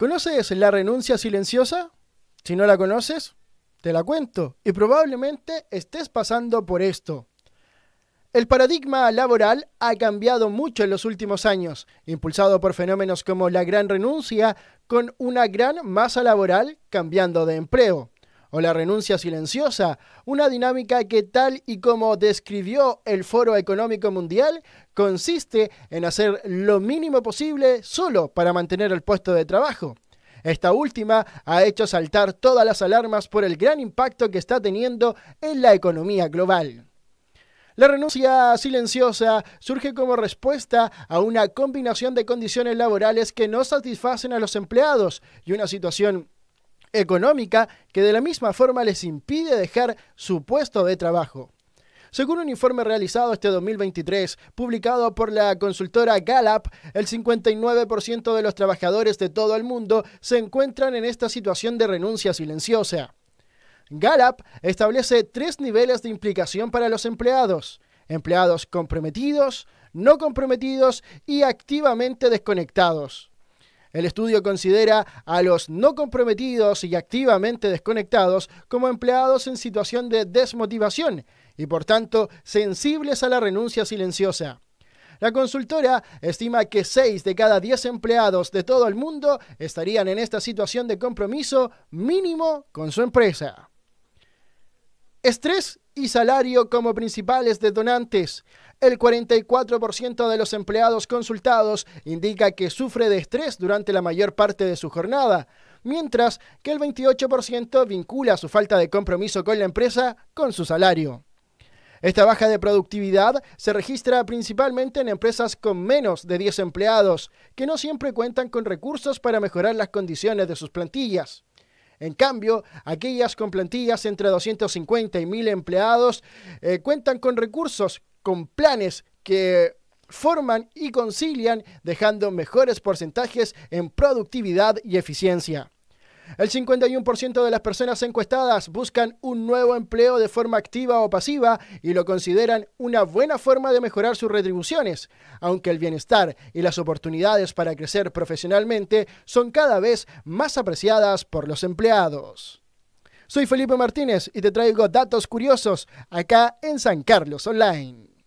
¿Conoces la renuncia silenciosa? Si no la conoces, te la cuento y probablemente estés pasando por esto. El paradigma laboral ha cambiado mucho en los últimos años, impulsado por fenómenos como la gran renuncia, con una gran masa laboral cambiando de empleo o la renuncia silenciosa, una dinámica que tal y como describió el Foro Económico Mundial, consiste en hacer lo mínimo posible solo para mantener el puesto de trabajo. Esta última ha hecho saltar todas las alarmas por el gran impacto que está teniendo en la economía global. La renuncia silenciosa surge como respuesta a una combinación de condiciones laborales que no satisfacen a los empleados y una situación económica que de la misma forma les impide dejar su puesto de trabajo. Según un informe realizado este 2023, publicado por la consultora Gallup, el 59% de los trabajadores de todo el mundo se encuentran en esta situación de renuncia silenciosa. Gallup establece tres niveles de implicación para los empleados. Empleados comprometidos, no comprometidos y activamente desconectados. El estudio considera a los no comprometidos y activamente desconectados como empleados en situación de desmotivación y por tanto sensibles a la renuncia silenciosa. La consultora estima que 6 de cada 10 empleados de todo el mundo estarían en esta situación de compromiso mínimo con su empresa. Estrés y salario como principales detonantes. El 44% de los empleados consultados indica que sufre de estrés durante la mayor parte de su jornada, mientras que el 28% vincula su falta de compromiso con la empresa con su salario. Esta baja de productividad se registra principalmente en empresas con menos de 10 empleados, que no siempre cuentan con recursos para mejorar las condiciones de sus plantillas. En cambio, aquellas con plantillas entre 250 y 1000 empleados eh, cuentan con recursos, con planes que forman y concilian, dejando mejores porcentajes en productividad y eficiencia. El 51% de las personas encuestadas buscan un nuevo empleo de forma activa o pasiva y lo consideran una buena forma de mejorar sus retribuciones, aunque el bienestar y las oportunidades para crecer profesionalmente son cada vez más apreciadas por los empleados. Soy Felipe Martínez y te traigo datos curiosos acá en San Carlos Online.